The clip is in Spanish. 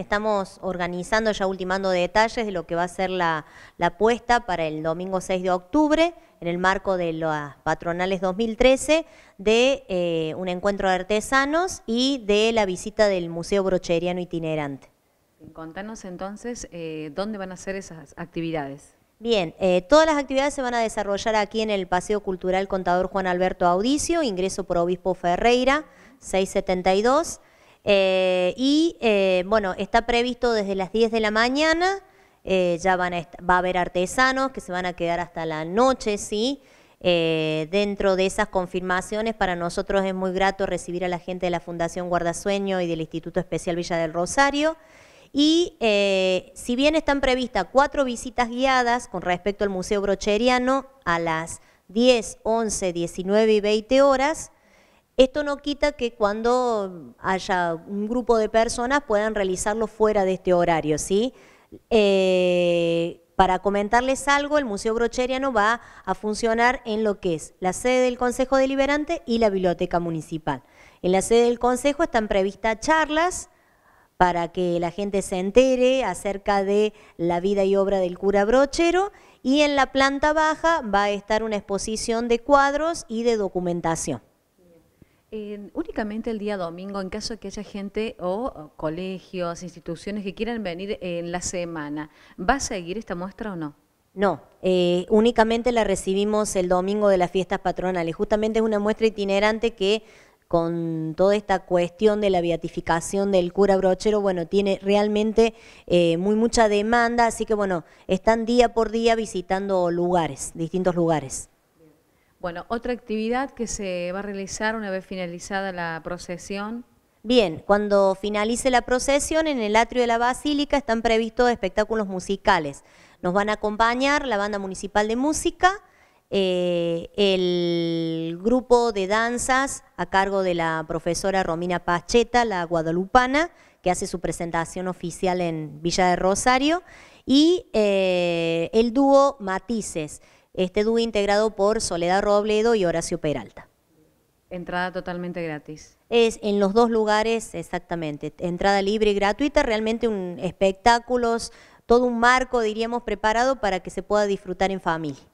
Estamos organizando, ya ultimando detalles de lo que va a ser la, la apuesta para el domingo 6 de octubre, en el marco de las patronales 2013, de eh, un encuentro de artesanos y de la visita del Museo Brocheriano Itinerante. Contanos entonces eh, dónde van a ser esas actividades. Bien, eh, todas las actividades se van a desarrollar aquí en el Paseo Cultural Contador Juan Alberto Audicio, ingreso por Obispo Ferreira, 672. Eh, y eh, bueno, está previsto desde las 10 de la mañana, eh, ya van va a haber artesanos que se van a quedar hasta la noche, ¿sí? dentro de esas confirmaciones, para nosotros es muy grato recibir a la gente de la Fundación Guardasueño y del Instituto Especial Villa del Rosario. Y si bien están previstas cuatro visitas guiadas con respecto al Museo Brocheriano a las 10, 11, 19 y 20 horas, esto no quita que cuando haya un grupo de personas puedan realizarlo fuera de este horario, ¿sí? Eh, para comentarles algo, el Museo Brocheriano va a funcionar en lo que es la sede del Consejo Deliberante y la Biblioteca Municipal. En la sede del Consejo están previstas charlas para que la gente se entere acerca de la vida y obra del cura brochero y en la planta baja va a estar una exposición de cuadros y de documentación únicamente el día domingo, en caso de que haya gente o, colegios, instituciones que quieran venir en la semana, ¿va a seguir esta muestra o no? No, eh, únicamente la recibimos el domingo de las fiestas patronales. Justamente es una muestra itinerante que con toda esta cuestión de la beatificación del cura brochero, bueno, tiene realmente eh, muy mucha demanda, así que bueno, están día por día visitando lugares, distintos lugares. Bueno, otra actividad que se va a realizar una vez finalizada la procesión. Bien, cuando finalice la procesión en el atrio de la Basílica están previstos espectáculos musicales. Nos van a acompañar la Banda Municipal de Música, eh, el grupo de danzas a cargo de la profesora Romina Pacheta, la guadalupana, que hace su presentación oficial en Villa de Rosario, y eh, el dúo Matices este dúo integrado por Soledad Robledo y Horacio Peralta. Entrada totalmente gratis. Es en los dos lugares, exactamente. Entrada libre y gratuita, realmente un espectáculos, todo un marco, diríamos, preparado para que se pueda disfrutar en familia.